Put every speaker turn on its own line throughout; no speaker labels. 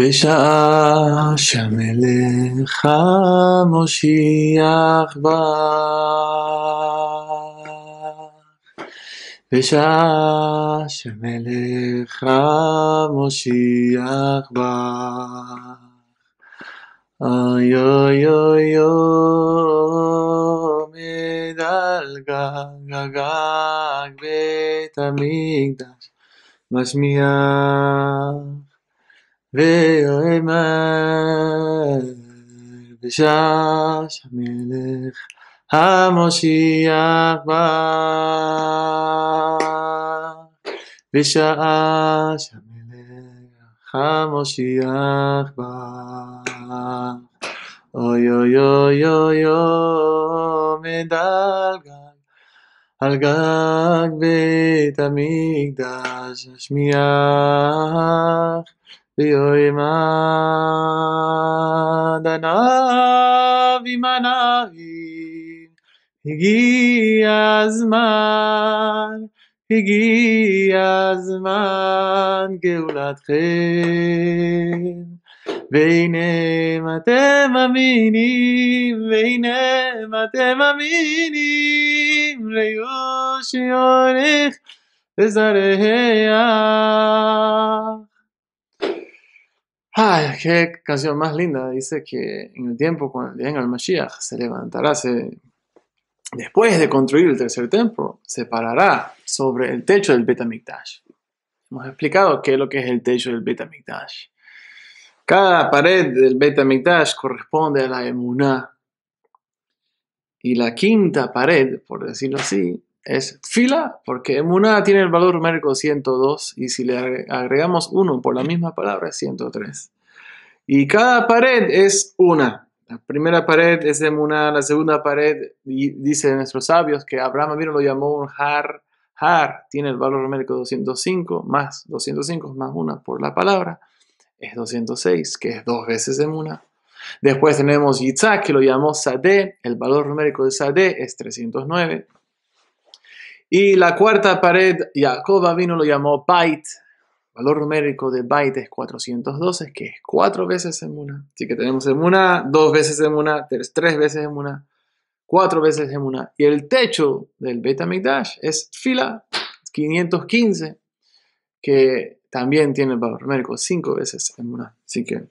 בשעה שהמלך המושיח בא, בשעה שמלך המושיח בא, אוי אוי אוי עומד על גג הגג בית המקדש משמיע ויאמר בשש המלך המושיח בא בשעה שהמלך המושיח בא אוי אוי אוי אוי עומד על גג על גג בית המקדש השמיעה ויאמר עניו עמניו הגיע הזמן, הגיע הזמן גאולתכם. והנם אתם מאמינים, והנם אתם מאמינים, הולך
Ay, qué canción más linda. Dice que en el tiempo, cuando venga el Mashiach, se levantará, se, después de construir el tercer templo, se parará sobre el techo del Betamikdash. Hemos explicado qué es lo que es el techo del Betamikdash. Cada pared del Betamikdash corresponde a la Emuná. Y la quinta pared, por decirlo así, es fila, porque emuná tiene el valor numérico 102 y si le agregamos 1 por la misma palabra es 103. Y cada pared es una. La primera pared es emuná, la segunda pared y dice nuestros sabios que Abraham lo llamó un har. Har tiene el valor numérico 205 más 205 más 1 por la palabra es 206, que es dos veces emuná. Después tenemos Yitzhak, que lo llamó Sadeh, el valor numérico de Sadeh es 309. Y la cuarta pared, Jacob vino lo llamó byte El valor numérico de Byte es 412, que es cuatro veces en una Así que tenemos en una dos veces una tres, tres veces en una cuatro veces en una Y el techo del beta Dash es fila 515, que también tiene el valor numérico cinco veces en una Así que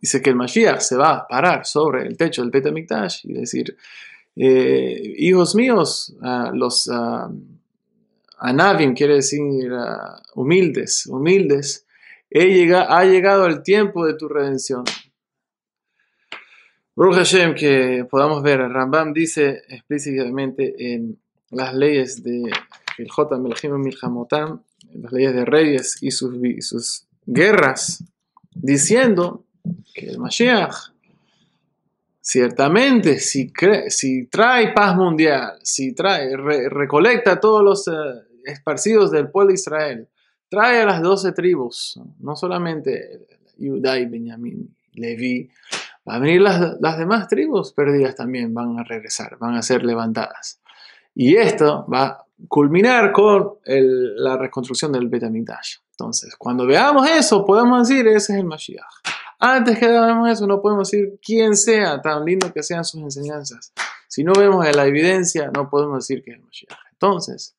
dice que el Mashiach se va a parar sobre el techo del beta Dash y decir eh, hijos míos, a los quiere decir humildes, humildes, he ha llegado el tiempo de tu redención. Baruch Hashem, que podamos ver, Rambam dice explícitamente en las leyes de Jotam, Melchim Milhamotam, las leyes de reyes y sus, sus guerras, diciendo que el Mashiach, Ciertamente, si, trae paz mundial, si trae, recolecta a todos los eh, esparcidos del pueblo de Israel, trae a las doce tribus, no solamente Judá y Benjamín, Leví, van a venir las, demás tribus perdidas también, van a regresar, van a ser levantadas. Y esto va a culminar con la reconstrucción del Betamintash. Entonces, cuando veamos eso, podemos decir, ese es el Mashiach. Antes que hagamos eso, no podemos decir quién sea, tan lindo que sean sus enseñanzas. Si no vemos la evidencia, no podemos decir que es Moshe. Entonces,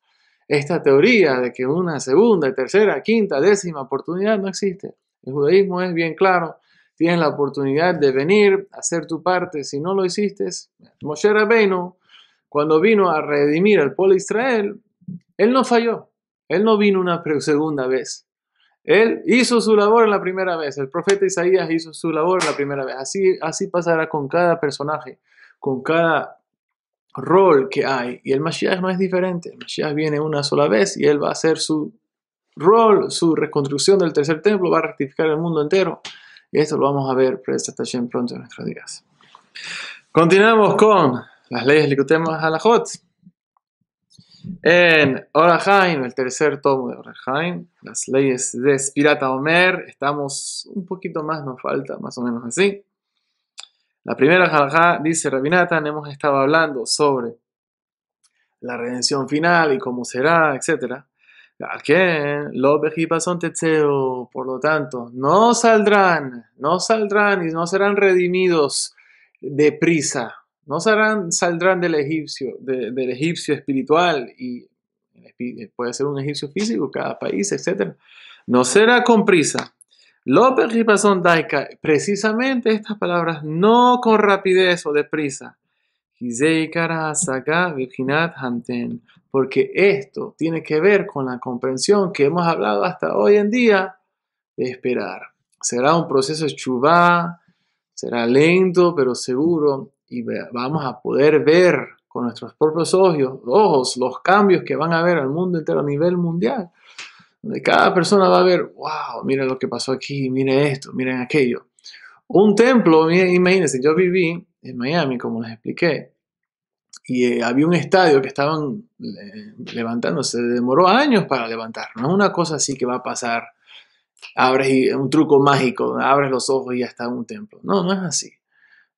esta teoría de que una segunda, tercera, quinta, décima oportunidad no existe. El judaísmo es bien claro. Tienes la oportunidad de venir, hacer tu parte. Si no lo hiciste, Moshe Rabbeinu, cuando vino a redimir al pueblo de Israel, él no falló. Él no vino una segunda vez. Él hizo su labor en la primera vez, el profeta Isaías hizo su labor en la primera vez. Así, así pasará con cada personaje, con cada rol que hay. Y el Mashiach no es diferente. El Mashiach viene una sola vez y él va a hacer su rol, su reconstrucción del tercer templo, va a rectificar el mundo entero. Y esto lo vamos a ver pronto en nuestros días. Continuamos con las leyes a la Halajot. En Orahaim, el tercer tomo de Orahaim, las leyes de Spirata Omer, estamos un poquito más, nos falta, más o menos así. La primera halajá dice Rabinatan, hemos estado hablando sobre la redención final y cómo será, etc. Por lo tanto, no saldrán, no saldrán y no serán redimidos deprisa, no saldrán, del, egipcio, del egipcio espiritual y puede ser un egipcio físico, cada país, etc. No será con prisa. López Ripazón Daika, precisamente estas palabras, no con rapidez o deprisa. Porque esto tiene que ver con la comprensión que hemos hablado hasta hoy en día de esperar. Será un proceso de chubá, será lento pero seguro y vamos a poder ver con nuestros propios ojos, los cambios que van a haber al mundo entero a nivel mundial. Donde cada persona va a ver, wow, mira lo que pasó aquí, mire esto, miren aquello. Un templo, imagínense, yo viví en Miami, como les expliqué, y eh, había un estadio que estaban eh, levantando, se demoró años para levantar, no es una cosa así que va a pasar, abres un truco mágico, abres los ojos y ya está un templo, no, no es así.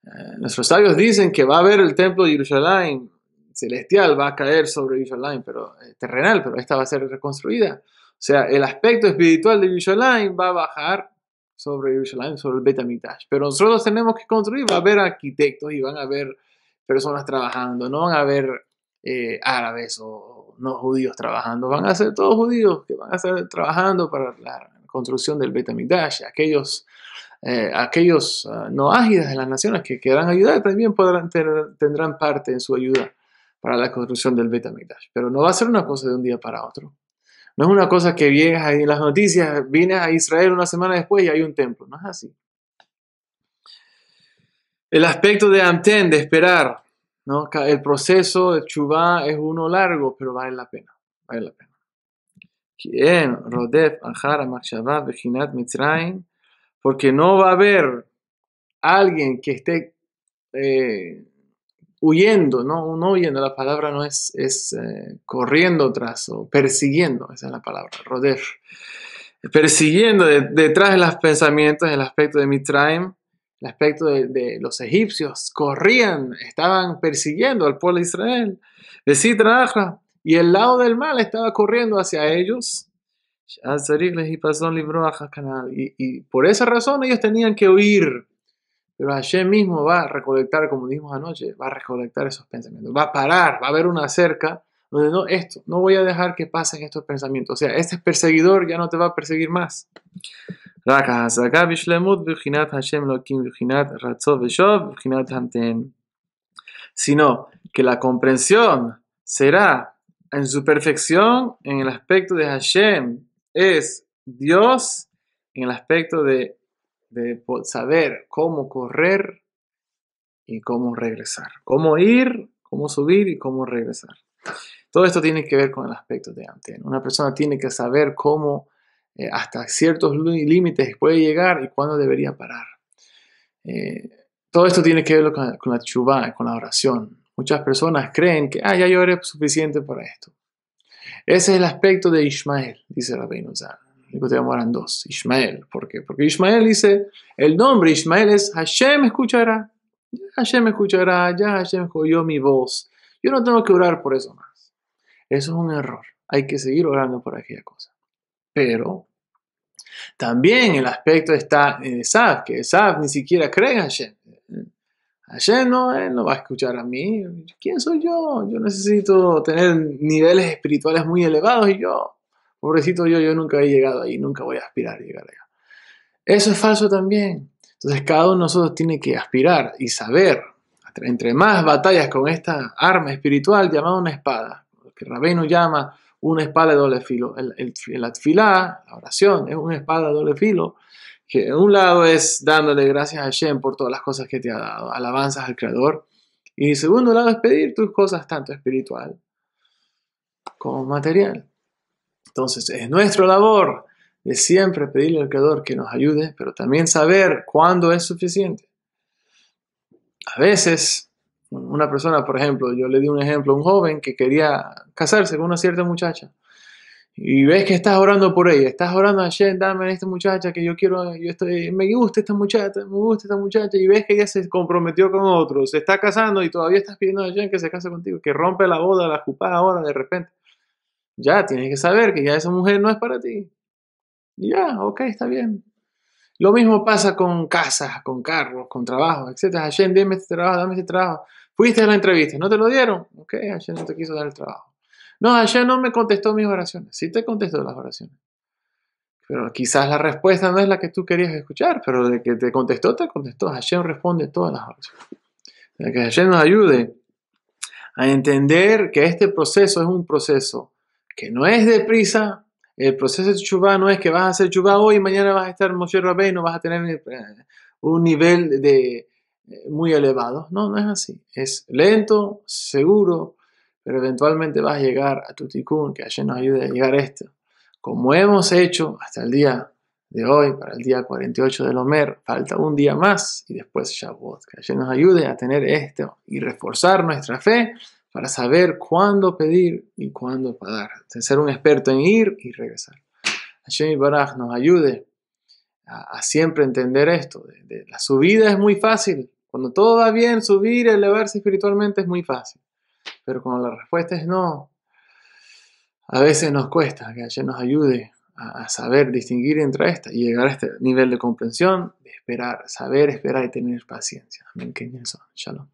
Eh, nuestros sabios dicen que va a haber el templo de Jerusalén celestial, va a caer sobre Jerusalén, pero eh, terrenal, pero esta va a ser reconstruida. O sea, el aspecto espiritual de Jerusalén va a bajar sobre Jerusalén, sobre el Betamitash. Pero nosotros tenemos que construir, va a haber arquitectos y van a haber personas trabajando, no van a haber eh, árabes o no judíos trabajando, van a ser todos judíos que van a estar trabajando para la construcción del Betamitash. Aquellos eh, aquellos ah, no ágidas de las naciones que quieran ayudar también podrán, tendrán parte en su ayuda para la construcción del Betamigdash. Pero no va a ser una cosa de un día para otro. No es una cosa que vienes ahí en las noticias, vienes a Israel una semana después y hay un templo. No es así. El aspecto de Amten, de esperar, ¿no? el proceso de Chubá es uno largo, pero vale la pena. Vale la pena. Rodef, porque no va a haber alguien que esté eh, huyendo, no, no huyendo, la palabra no es, es eh, corriendo tras o persiguiendo, esa es la palabra, roder, persiguiendo detrás de los pensamientos, el aspecto de Mitraim, el aspecto de, los egipcios, corrían, estaban persiguiendo al pueblo de Israel, de Sidraja, y el lado del mal estaba corriendo hacia ellos, Ah, y por esa razón ellos tenían que huir. Pero Hashem mismo va a recolectar, como dijimos anoche, va a recolectar esos pensamientos. Va a parar, va a haber una cerca donde no, esto, no voy a dejar que pasen estos pensamientos. O sea, este perseguidor ya no te va a perseguir más. Sino que la comprensión será en su perfección en el aspecto de Hashem, es Dios en el aspecto de, de saber cómo correr y cómo regresar, cómo ir, cómo subir y cómo regresar. Todo esto tiene que ver con el aspecto de antes. Una persona tiene que saber cómo eh, hasta ciertos límites puede llegar y cuándo debería parar. Eh, todo esto tiene que ver con, la chubá, con la oración. Muchas personas creen que, ah, ya lloré suficiente para esto. Ese es el aspecto de Ismael, dice la reina luego te llamarán dos, Ismael. ¿Por qué? Porque Ismael dice, el nombre Ismael es Hashem escuchará. Hashem escuchará, ya Hashem oyó mi voz. Yo no tengo que orar por eso más. Eso es un error. Hay que seguir orando por aquella cosa. Pero también el aspecto está en Esaf, que Esaf ni siquiera cree en Hashem lleno no, él no va a escuchar a mí. ¿Quién soy yo? Yo necesito tener niveles espirituales muy elevados y yo, pobrecito yo, yo nunca he llegado ahí, nunca voy a aspirar a llegar allá. Eso es falso también. Entonces cada uno de nosotros tiene que aspirar y saber, entre más batallas con esta arma espiritual llamada una espada, que Rabino llama una espada de doble filo. El, el atfilá, la oración, es una espada de doble filo que un lado es dándole gracias a Shem por todas las cosas que te ha dado, alabanzas al Creador, y el segundo lado es pedir tus cosas tanto espiritual como material. Entonces es nuestra labor de siempre pedirle al Creador que nos ayude, pero también saber cuándo es suficiente. A veces, una persona, por ejemplo, yo le di un ejemplo a un joven que quería casarse con una cierta muchacha y ves que estás orando por ella, estás orando a Hashem, dame a esta muchacha que yo quiero, yo estoy, me gusta esta muchacha, me gusta esta muchacha, y ves que ella se comprometió con otro, se está casando y todavía estás pidiendo a Hashem que se case contigo, que rompe la boda, la cupada ahora de repente. Ya, tienes que saber que ya esa mujer no es para ti. Ya, ok, está bien. Lo mismo pasa con casas, con carros, con trabajos, etc. Hashem, dime este trabajo, dame este trabajo. Fuiste a la entrevista, ¿no te lo dieron? Ok, Hashem no te quiso dar el trabajo. No, ayer no me contestó mis oraciones. Sí te contestó las oraciones. Pero quizás la respuesta no es la que tú querías escuchar, pero de que te contestó, te contestó. Ayer responde todas las oraciones. que ayer nos ayude a entender que este proceso es un proceso que no es deprisa. El proceso de chubá no es que vas a hacer chubá hoy y mañana vas a estar en Moshe y no vas a tener eh, un nivel de, eh, muy elevado. No, no es así. Es lento, seguro, pero eventualmente vas a llegar a tu que ayer nos ayude a llegar a esto. Como hemos hecho hasta el día de hoy, para el día 48 del Omer, falta un día más y después Shavuot. Que ayer nos ayude a tener esto y reforzar nuestra fe para saber cuándo pedir y cuándo pagar. Ser un experto en ir y regresar. Hashem Baraj nos ayude a, siempre entender esto. la subida es muy fácil. Cuando todo va bien, subir, elevarse espiritualmente es muy fácil. Pero cuando la respuesta es no, a veces nos cuesta que ayer nos ayude a, saber distinguir entre esta y llegar a este nivel de comprensión, de esperar, saber esperar y tener paciencia. Amén. Que Shalom.